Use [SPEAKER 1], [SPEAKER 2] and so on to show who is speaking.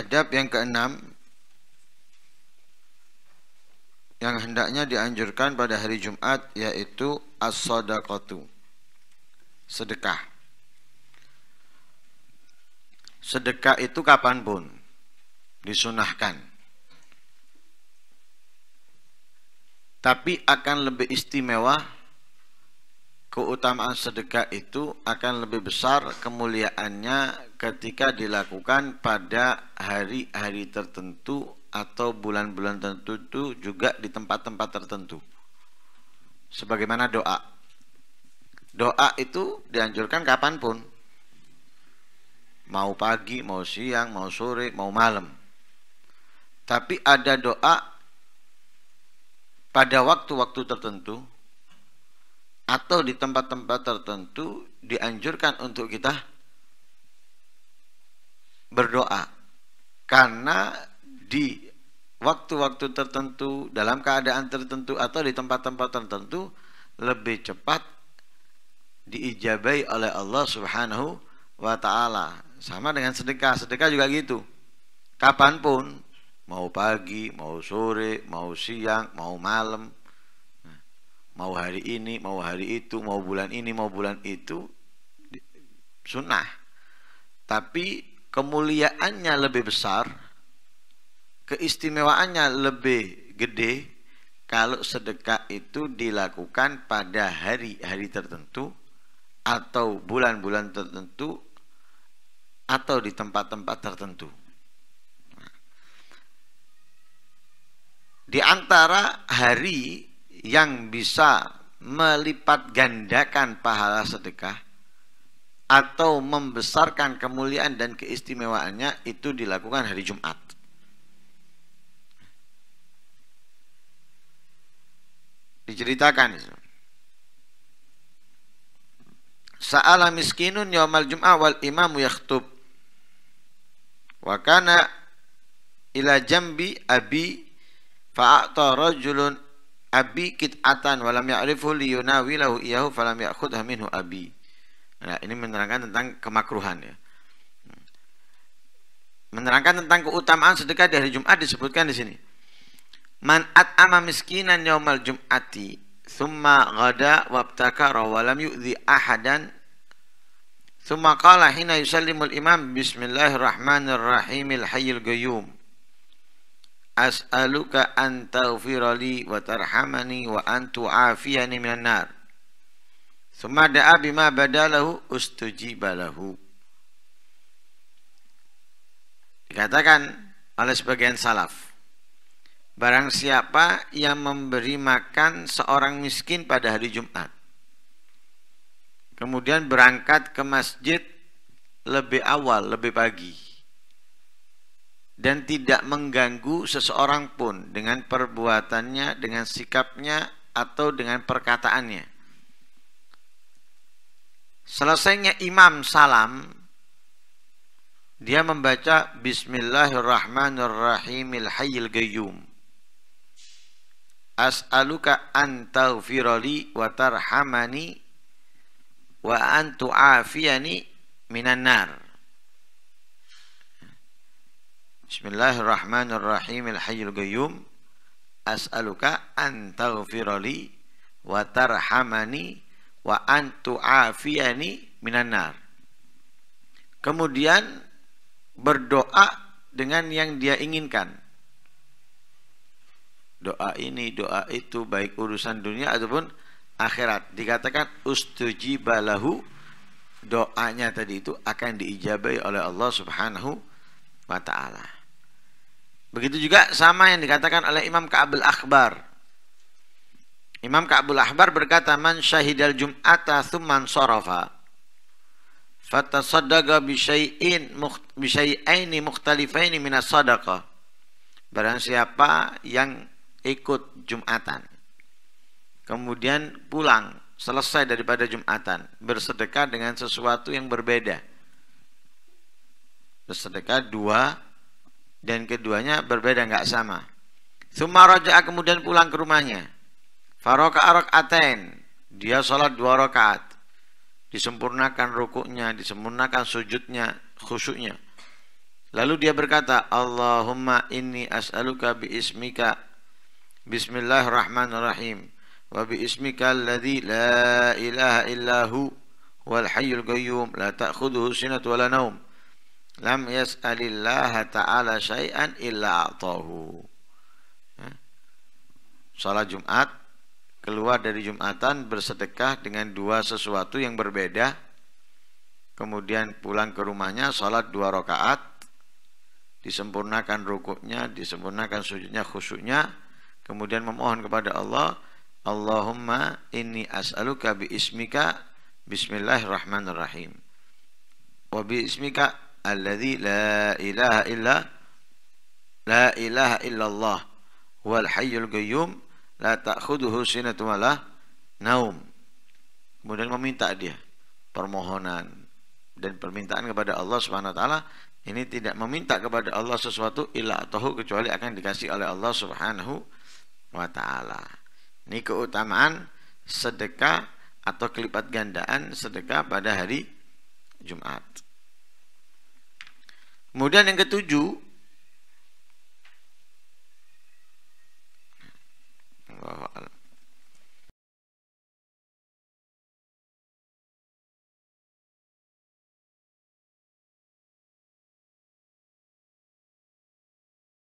[SPEAKER 1] Adab yang keenam yang hendaknya dianjurkan pada hari Jumat yaitu as-sadaqatu. Sedekah. Sedekah itu kapanpun disunahkan. Tapi akan lebih istimewa keutamaan sedekah itu akan lebih besar kemuliaannya ketika dilakukan pada hari-hari tertentu atau bulan-bulan tertentu juga di tempat-tempat tertentu. Sebagaimana doa. Doa itu dianjurkan kapanpun. Mau pagi, mau siang, mau sore, mau malam. Tapi ada doa pada waktu-waktu tertentu atau di tempat-tempat tertentu dianjurkan untuk kita berdoa karena di waktu-waktu tertentu dalam keadaan tertentu atau di tempat-tempat tertentu lebih cepat diijabai oleh Allah Subhanahu wa taala sama dengan sedekah sedekah juga gitu kapanpun mau pagi mau sore mau siang mau malam mau hari ini, mau hari itu, mau bulan ini, mau bulan itu sunnah. Tapi kemuliaannya lebih besar, keistimewaannya lebih gede kalau sedekah itu dilakukan pada hari-hari tertentu atau bulan-bulan tertentu atau di tempat-tempat tertentu. Di antara hari yang bisa melipat gandakan pahala sedekah atau membesarkan kemuliaan dan keistimewaannya itu dilakukan hari Jumat. Diceritakan Sa'ala miskinun yawmal jum'ah wal imamu yakhtub. Wa kana ila jambi abi fa'ata rajulun abi kit'atan walam ya'rifhu lahu iyahu falam ya'khudha minhu abi. Nah, ini menerangkan tentang kemakruhan ya. Menerangkan tentang keutamaan sedekah di hari Jumat disebutkan di sini. Man at'ama miskinan yaumal jum'ati thumma ghada wabtakara walam yu'dhi ahadan thumma qala hina yusallimul imam bismillahirrahmanirrahimil hayyil hayyul qayyum as'aluka an tawfirali wa tarhamani wa an tu'afiyani minan nar Suma da'a bima badalahu ustujibalahu Dikatakan oleh sebagian salaf Barang siapa yang memberi makan seorang miskin pada hari Jumat Kemudian berangkat ke masjid lebih awal, lebih pagi dan tidak mengganggu seseorang pun dengan perbuatannya, dengan sikapnya, atau dengan perkataannya. Selesainya imam salam, dia membaca Bismillahirrahmanirrahim Hayil Gayyum. As'aluka an taufirali wa tarhamani wa an tu'afiyani minan nar. Bismillahirrahmanirrahim. Al-Hayyul Qayyum. As'aluka an taghfirali wa tarhamani wa an tu'afiyani minan nar. Kemudian berdoa dengan yang dia inginkan. Doa ini, doa itu baik urusan dunia ataupun akhirat. Dikatakan ustujibalahu doanya tadi itu akan diijabai oleh Allah Subhanahu wa taala. Begitu juga sama yang dikatakan oleh Imam Ka'bul Akbar. Imam Ka'bul Akbar berkata, Man syahidal jum'ata thumman sorofa. Fatasaddaqa bisyai'in bisyai'aini mukhtalifaini minas sadaqah. Barang siapa yang ikut Jumatan. Kemudian pulang, selesai daripada Jumatan. Bersedekah dengan sesuatu yang berbeda. Bersedekah dua dan keduanya berbeda nggak sama. Summa kemudian pulang ke rumahnya. Faroka arok aten. Dia sholat dua rakaat. Disempurnakan rukuknya, disempurnakan sujudnya, khusyuknya. Lalu dia berkata, Allahumma inni as'aluka bi ismika Bismillahirrahmanirrahim wa bi ismika alladhi la ilaha illahu wal hayyul qayyum la ta'khudhuhu sinatun wa la lam yas'alillah ta'ala syai'an illa atahu ya. Salat Jumat keluar dari Jumatan bersedekah dengan dua sesuatu yang berbeda kemudian pulang ke rumahnya salat dua rakaat disempurnakan rukuknya disempurnakan sujudnya khusyuknya kemudian memohon kepada Allah Allahumma inni as'aluka bi ismika bismillahirrahmanirrahim wa bi ismika alladzi la ilaha illa la ilaha illallah wal hayyul qayyum la ta'khuduhu sinatun wala naum. Kemudian meminta dia permohonan dan permintaan kepada Allah Subhanahu wa taala ini tidak meminta kepada Allah sesuatu illa atau kecuali akan dikasih oleh Allah Subhanahu wa taala. Ini keutamaan sedekah atau kelipat gandaan sedekah pada hari Jumat. Kemudian yang ketujuh,